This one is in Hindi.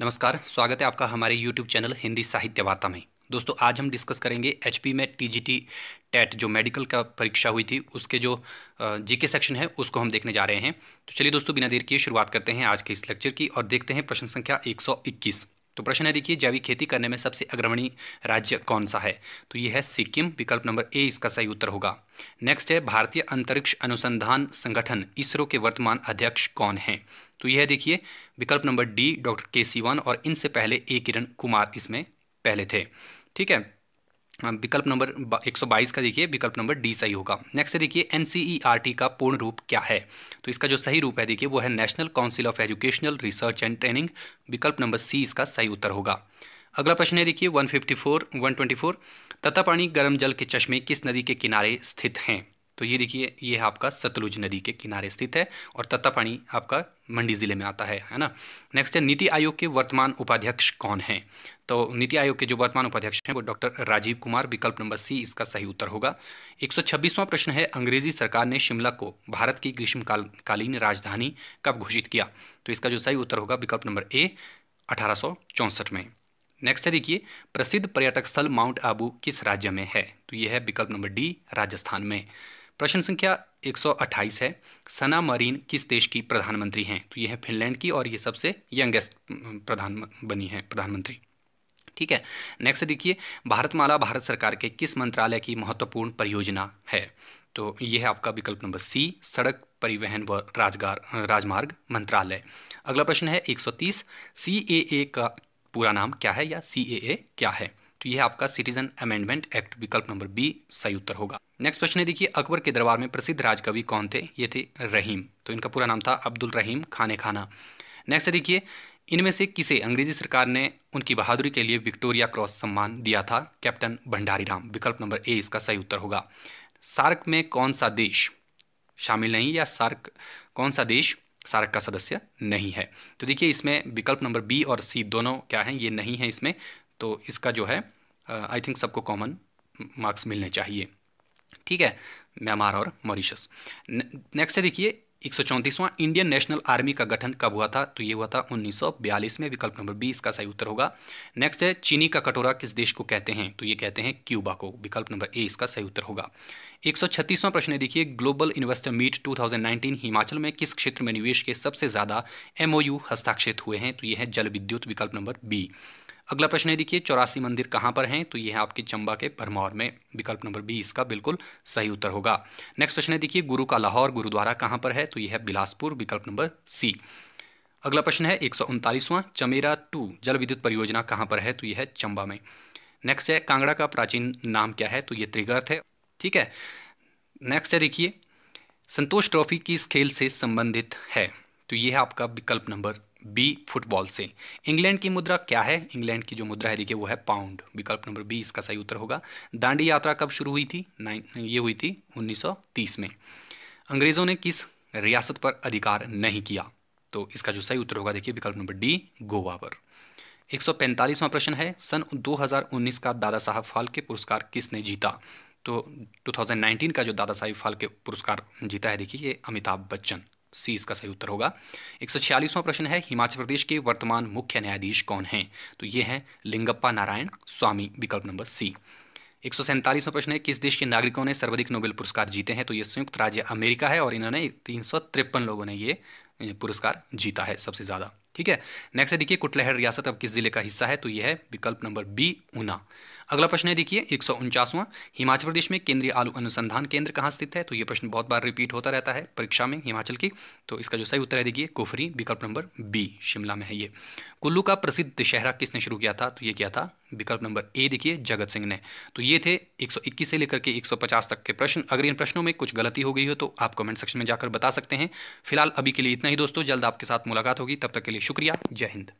नमस्कार स्वागत है आपका हमारे YouTube चैनल हिंदी साहित्य वार्ता में दोस्तों आज हम डिस्कस करेंगे एच में टी टेट e जो मेडिकल का परीक्षा हुई थी उसके जो जीके सेक्शन है उसको हम देखने जा रहे हैं तो चलिए दोस्तों बिना देर किए शुरुआत करते हैं आज के इस लेक्चर की और देखते हैं प्रश्न संख्या 121 तो प्रश्न है देखिए जैविक खेती करने में सबसे अग्रमणी राज्य कौन सा है तो यह है सिक्किम विकल्प नंबर ए इसका सही उत्तर होगा नेक्स्ट है भारतीय अंतरिक्ष अनुसंधान संगठन इसरो के वर्तमान अध्यक्ष कौन हैं तो यह देखिए विकल्प नंबर डी डॉक्टर के सीवन और इनसे पहले ए किरण कुमार इसमें पहले थे ठीक है हाँ, विकल्प नंबर 122 का देखिए विकल्प नंबर डी सही होगा नेक्स्ट देखिए एन e का पूर्ण रूप क्या है तो इसका जो सही रूप है देखिए वो है National Council of Educational Research and Training विकल्प नंबर सी इसका सही उत्तर होगा अगला प्रश्न है देखिए 154 124 तत्तापानी गर्म जल के चश्मे किस नदी के किनारे स्थित हैं तो ये देखिए ये है आपका सतलुज नदी के किनारे स्थित है और पानी आपका मंडी ज़िले में आता है है ना नेक्स्ट है नीति आयोग के वर्तमान उपाध्यक्ष कौन हैं तो नीति आयोग के जो वर्तमान उपाध्यक्ष हैं वो डॉक्टर राजीव कुमार विकल्प नंबर सी इसका सही उत्तर होगा एक प्रश्न है अंग्रेजी सरकार ने शिमला को भारत की ग्रीष्मकालीन राजधानी कब घोषित किया तो इसका जो सही उत्तर होगा विकल्प नंबर ए अठारह में नेक्स्ट है देखिए प्रसिद्ध पर्यटक स्थल माउंट आबू किस राज्य में है तो ये है विकल्प नंबर डी राजस्थान में प्रश्न संख्या 128 है सना मरीन किस देश की प्रधानमंत्री हैं तो ये है फिनलैंड की और ये सबसे यंगेस्ट प्रधान बनी है प्रधानमंत्री ठीक है नेक्स्ट देखिए भारतमाला भारत सरकार के किस मंत्रालय की महत्वपूर्ण परियोजना है तो ये है आपका विकल्प नंबर सी सड़क परिवहन व राजगार राजमार्ग मंत्रालय अगला प्रश्न है 130 सी ए का पूरा नाम क्या है या सी क्या है तो यह आपका सिटीजन अमेंडमेंट एक्ट विकल्प नंबर बी सही उत्तर होगा नेक्स्ट क्वेश्चन है देखिए अकबर के दरबार में प्रसिद्ध राजकवि कौन थे ये थे रहीम तो इनका पूरा नाम था अब्दुल रहीम खाने खाना नेक्स्ट है देखिए इनमें से किसे अंग्रेजी सरकार ने उनकी बहादुरी के लिए विक्टोरिया क्रॉस सम्मान दिया था कैप्टन भंडारी राम विकल्प नंबर ए इसका सही उत्तर होगा सार्क में कौन सा देश शामिल नहीं या सार्क कौन सा देश सार्क का सदस्य नहीं है तो देखिए इसमें विकल्प नंबर बी और सी दोनों क्या हैं ये नहीं है इसमें तो इसका जो है आई uh, थिंक सबको कॉमन मार्क्स मिलने चाहिए ठीक है म्यांमार और मॉरिशस नेक्स्ट है देखिए एक सौ इंडियन नेशनल आर्मी का गठन कब हुआ था तो ये हुआ था 1942 में विकल्प नंबर बी इसका सही उत्तर होगा नेक्स्ट है चीनी का कटोरा किस देश को कहते हैं तो ये कहते हैं क्यूबा को विकल्प नंबर ए इसका सही उत्तर होगा एक सौ छत्तीसवां प्रश्न है देखिए ग्लोबल इन्वेस्टर मीट 2019 हिमाचल में किस क्षेत्र में निवेश के सबसे ज़्यादा एमओयू हस्ताक्षरित हुए हैं तो ये है जल विद्युत विकल्प नंबर बी अगला प्रश्न है देखिए चौरासी मंदिर कहाँ पर हैं तो ये है आपके चंबा के भरमौर में विकल्प नंबर बी इसका बिल्कुल सही उत्तर होगा नेक्स्ट प्रश्न है देखिए गुरु का लाहौर गुरुद्वारा कहाँ पर है तो यह है बिलासपुर विकल्प नंबर सी अगला प्रश्न है एक चमेरा टू जल विद्युत परियोजना कहाँ पर है तो यह है चंबा में नेक्स्ट है कांगड़ा का प्राचीन नाम क्या है तो ये त्रिगर्थ है ठीक है नेक्स्ट है देखिए संतोष ट्रॉफी किस खेल से संबंधित है तो ये है आपका विकल्प नंबर बी फुटबॉल से इंग्लैंड की मुद्रा क्या है इंग्लैंड की जो मुद्रा है देखिए वो है पाउंड विकल्प नंबर बी इसका सही उत्तर होगा दांडी यात्रा कब शुरू हुई थी नाइन ये हुई थी 1930 में अंग्रेज़ों ने किस रियासत पर अधिकार नहीं किया तो इसका जो सही उत्तर होगा देखिए विकल्प नंबर डी गोवा पर एक प्रश्न है सन दो का दादा साहब फाल्के पुरस्कार किसने जीता तो 2019 का जो दादा साहब फाल्के पुरस्कार जीता है देखिए ये अमिताभ बच्चन सी इसका सही उत्तर होगा एक प्रश्न है हिमाचल प्रदेश के वर्तमान मुख्य न्यायाधीश कौन हैं तो ये हैं लिंगप्पा नारायण स्वामी विकल्प नंबर सी एक प्रश्न है किस देश के नागरिकों ने सर्वाधिक नोबेल पुरस्कार जीते हैं तो ये संयुक्त राज्य अमेरिका है और इन्होंने तीन लोगों ने ये पुरस्कार जीता है सबसे ज़्यादा ठीक है नेक्स्ट है देखिए कुटलहर रियासत अब किस जिले का हिस्सा है तो यह है विकल्प नंबर बी ऊना अगला प्रश्न है देखिए एक हिमाचल प्रदेश में केंद्रीय आलू अनुसंधान केंद्र कहाँ स्थित है तो यह प्रश्न बहुत बार रिपीट होता रहता है परीक्षा में हिमाचल की तो इसका जो सही उत्तर है देखिए कुफरी विकल्प नंबर बी शिमला में है ये कुल्लू का प्रसिद्ध दशहरा किसने शुरू किया था तो ये किया था विकल्प नंबर ए देखिए जगत सिंह ने तो ये थे एक से लेकर के एक तक के प्रश्न अगर इन प्रश्नों में कुछ गलती हो गई हो तो आप कमेंट सेक्शन में जाकर बता सकते हैं फिलहाल अभी के लिए इतना ही दोस्तों जल्द आपके साथ मुलाकात होगी तब तक के लिए शुक्रिया जय हिंद